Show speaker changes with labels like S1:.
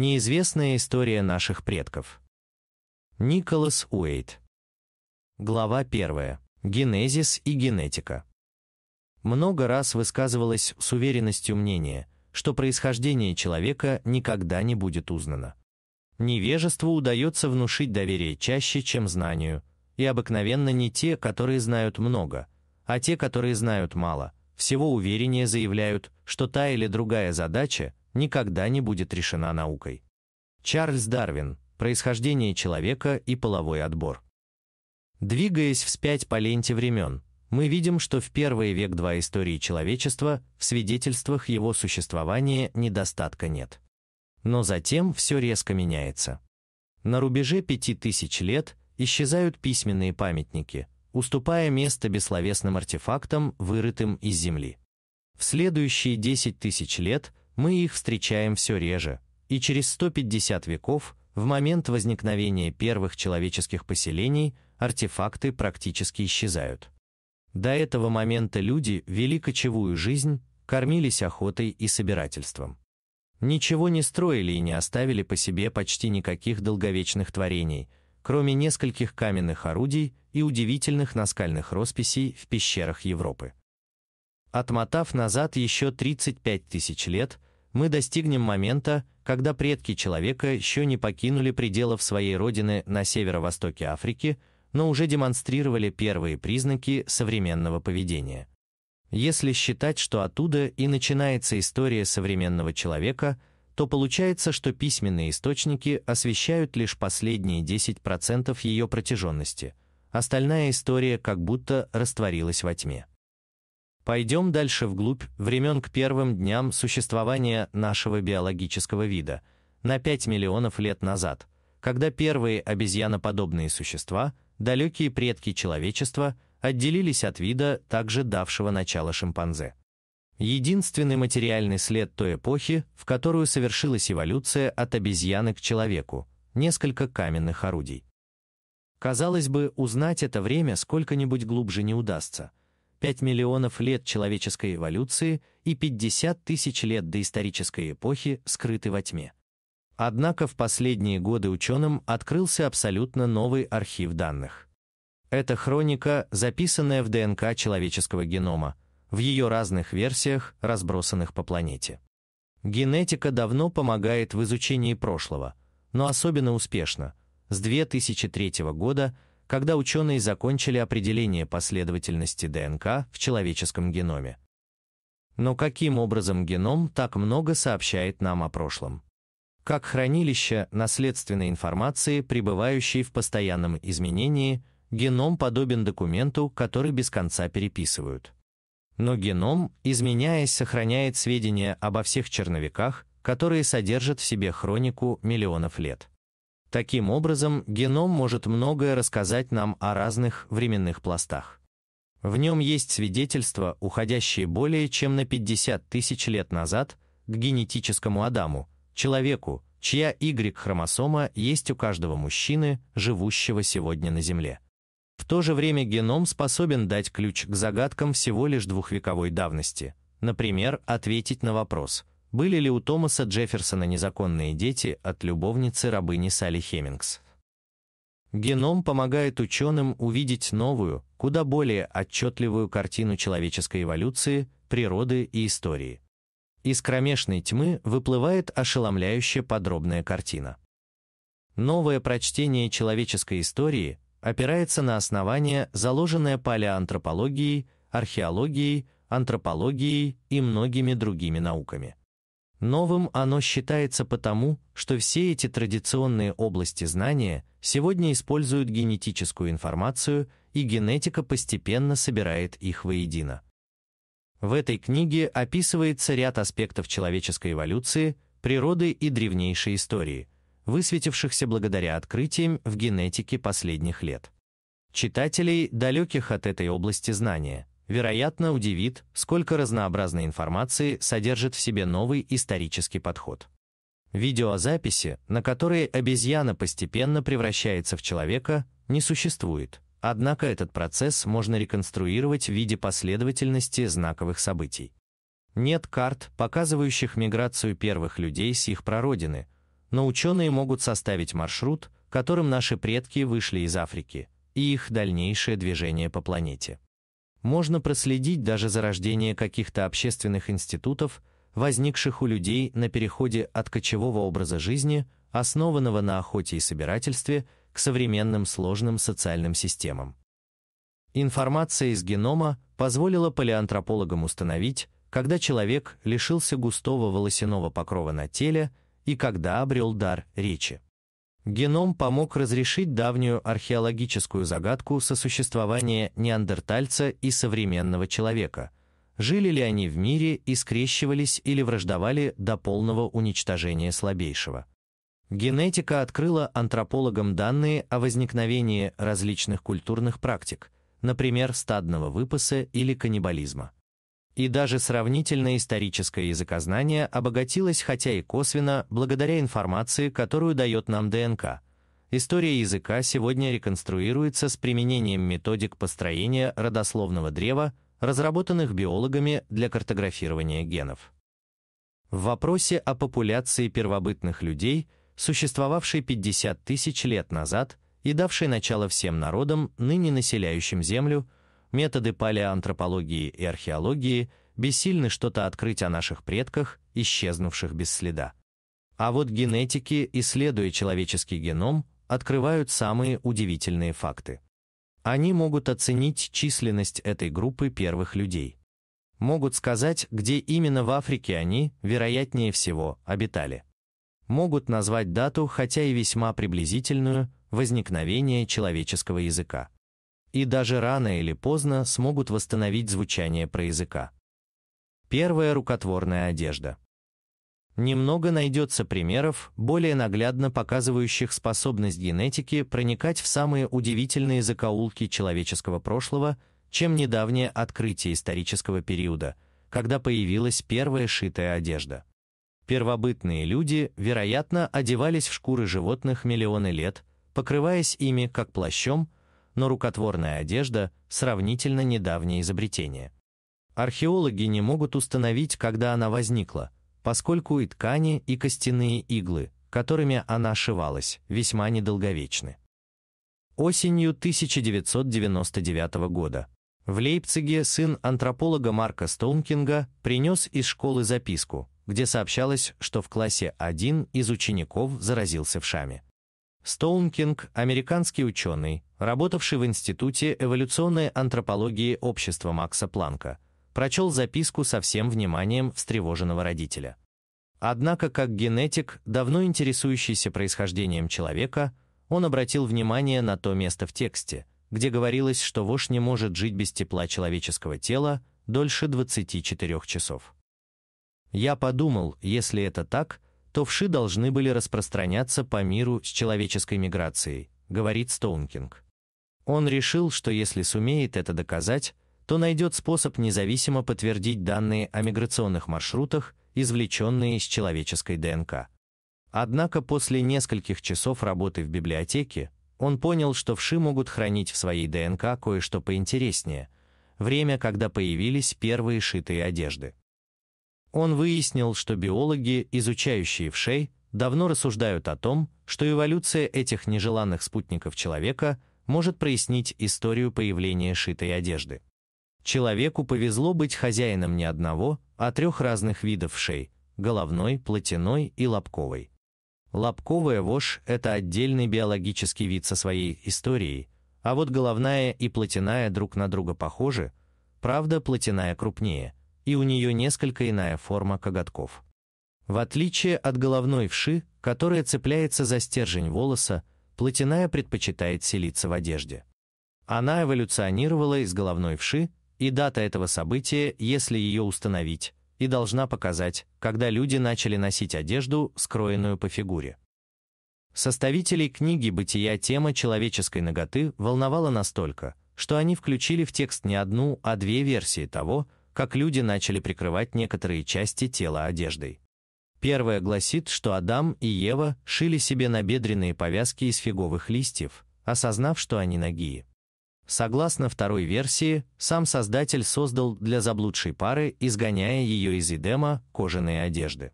S1: Неизвестная история наших предков. Николас Уэйт. Глава 1. Генезис и генетика. Много раз высказывалось с уверенностью мнение, что происхождение человека никогда не будет узнано. Невежеству удается внушить доверие чаще, чем знанию, и обыкновенно не те, которые знают много, а те, которые знают мало, всего увереннее заявляют, что та или другая задача никогда не будет решена наукой. Чарльз Дарвин. Происхождение человека и половой отбор. Двигаясь вспять по ленте времен, мы видим, что в первый век-два истории человечества в свидетельствах его существования недостатка нет. Но затем все резко меняется. На рубеже пяти тысяч лет исчезают письменные памятники, уступая место бессловесным артефактам, вырытым из земли. В следующие десять тысяч лет мы их встречаем все реже, и через 150 веков, в момент возникновения первых человеческих поселений, артефакты практически исчезают. До этого момента люди вели кочевую жизнь, кормились охотой и собирательством. Ничего не строили и не оставили по себе почти никаких долговечных творений, кроме нескольких каменных орудий и удивительных наскальных росписей в пещерах Европы. Отмотав назад еще 35 тысяч лет – мы достигнем момента, когда предки человека еще не покинули пределов своей родины на северо-востоке Африки, но уже демонстрировали первые признаки современного поведения. Если считать, что оттуда и начинается история современного человека, то получается, что письменные источники освещают лишь последние 10% ее протяженности, остальная история как будто растворилась во тьме. Пойдем дальше вглубь времен к первым дням существования нашего биологического вида, на 5 миллионов лет назад, когда первые обезьяноподобные существа, далекие предки человечества, отделились от вида, также давшего начало шимпанзе. Единственный материальный след той эпохи, в которую совершилась эволюция от обезьяны к человеку, несколько каменных орудий. Казалось бы, узнать это время сколько-нибудь глубже не удастся – 5 миллионов лет человеческой эволюции и 50 тысяч лет доисторической эпохи скрыты во тьме. Однако в последние годы ученым открылся абсолютно новый архив данных. Это хроника, записанная в ДНК человеческого генома, в ее разных версиях, разбросанных по планете. Генетика давно помогает в изучении прошлого, но особенно успешно. С 2003 года – когда ученые закончили определение последовательности ДНК в человеческом геноме. Но каким образом геном так много сообщает нам о прошлом? Как хранилище наследственной информации, пребывающей в постоянном изменении, геном подобен документу, который без конца переписывают. Но геном, изменяясь, сохраняет сведения обо всех черновиках, которые содержат в себе хронику миллионов лет. Таким образом, геном может многое рассказать нам о разных временных пластах. В нем есть свидетельства, уходящие более чем на 50 тысяч лет назад, к генетическому Адаму, человеку, чья Y-хромосома есть у каждого мужчины, живущего сегодня на Земле. В то же время геном способен дать ключ к загадкам всего лишь двухвековой давности, например, ответить на вопрос – были ли у Томаса Джефферсона незаконные дети от любовницы рабыни Салли Хемингс? Геном помогает ученым увидеть новую, куда более отчетливую картину человеческой эволюции, природы и истории. Из кромешной тьмы выплывает ошеломляющая подробная картина. Новое прочтение человеческой истории опирается на основание, заложенное палеантропологией, археологией, антропологией и многими другими науками. Новым оно считается потому, что все эти традиционные области знания сегодня используют генетическую информацию, и генетика постепенно собирает их воедино. В этой книге описывается ряд аспектов человеческой эволюции, природы и древнейшей истории, высветившихся благодаря открытиям в генетике последних лет. Читателей, далеких от этой области знания, вероятно, удивит, сколько разнообразной информации содержит в себе новый исторический подход. Видеозаписи, на которые обезьяна постепенно превращается в человека, не существует, однако этот процесс можно реконструировать в виде последовательности знаковых событий. Нет карт, показывающих миграцию первых людей с их прародины, но ученые могут составить маршрут, которым наши предки вышли из Африки, и их дальнейшее движение по планете. Можно проследить даже зарождение каких-то общественных институтов, возникших у людей на переходе от кочевого образа жизни, основанного на охоте и собирательстве, к современным сложным социальным системам. Информация из генома позволила палеантропологам установить, когда человек лишился густого волосяного покрова на теле и когда обрел дар речи. Геном помог разрешить давнюю археологическую загадку сосуществования неандертальца и современного человека. Жили ли они в мире и скрещивались или враждовали до полного уничтожения слабейшего? Генетика открыла антропологам данные о возникновении различных культурных практик, например, стадного выпаса или каннибализма. И даже сравнительное историческое языкознание обогатилось, хотя и косвенно, благодаря информации, которую дает нам ДНК. История языка сегодня реконструируется с применением методик построения родословного древа, разработанных биологами для картографирования генов. В вопросе о популяции первобытных людей, существовавшей 50 тысяч лет назад и давшей начало всем народам, ныне населяющим Землю, методы палеоантропологии и археологии бессильны что-то открыть о наших предках, исчезнувших без следа. А вот генетики, исследуя человеческий геном, открывают самые удивительные факты. Они могут оценить численность этой группы первых людей. Могут сказать, где именно в Африке они, вероятнее всего, обитали. Могут назвать дату, хотя и весьма приблизительную, возникновения человеческого языка и даже рано или поздно смогут восстановить звучание проязыка. Первая рукотворная одежда. Немного найдется примеров, более наглядно показывающих способность генетики проникать в самые удивительные закоулки человеческого прошлого, чем недавнее открытие исторического периода, когда появилась первая шитая одежда. Первобытные люди, вероятно, одевались в шкуры животных миллионы лет, покрываясь ими как плащом, но рукотворная одежда – сравнительно недавнее изобретение. Археологи не могут установить, когда она возникла, поскольку и ткани, и костяные иглы, которыми она шивалась, весьма недолговечны. Осенью 1999 года в Лейпциге сын антрополога Марка Стоункинга принес из школы записку, где сообщалось, что в классе один из учеников заразился в вшами. Стоункинг, американский ученый, работавший в Институте эволюционной антропологии общества Макса Планка, прочел записку со всем вниманием встревоженного родителя. Однако, как генетик, давно интересующийся происхождением человека, он обратил внимание на то место в тексте, где говорилось, что вошь не может жить без тепла человеческого тела дольше 24 часов. Я подумал, если это так, то вши должны были распространяться по миру с человеческой миграцией, говорит Стоункинг. Он решил, что если сумеет это доказать, то найдет способ независимо подтвердить данные о миграционных маршрутах, извлеченные из человеческой ДНК. Однако после нескольких часов работы в библиотеке он понял, что вши могут хранить в своей ДНК кое-что поинтереснее – время, когда появились первые шитые одежды. Он выяснил, что биологи, изучающие вшей, давно рассуждают о том, что эволюция этих нежеланных спутников человека – может прояснить историю появления шитой одежды. Человеку повезло быть хозяином не одного, а трех разных видов шей – головной, платяной и лобковой. Лобковая вошь – это отдельный биологический вид со своей историей, а вот головная и платяная друг на друга похожи, правда, платяная крупнее, и у нее несколько иная форма коготков. В отличие от головной вши, которая цепляется за стержень волоса, Платиная предпочитает селиться в одежде. Она эволюционировала из головной вши, и дата этого события, если ее установить, и должна показать, когда люди начали носить одежду, скроенную по фигуре. Составителей книги «Бытия» тема человеческой ноготы волновала настолько, что они включили в текст не одну, а две версии того, как люди начали прикрывать некоторые части тела одеждой. Первая гласит, что Адам и Ева шили себе набедренные повязки из фиговых листьев, осознав, что они ноги. Согласно второй версии, сам Создатель создал для заблудшей пары, изгоняя ее из Эдема, кожаные одежды.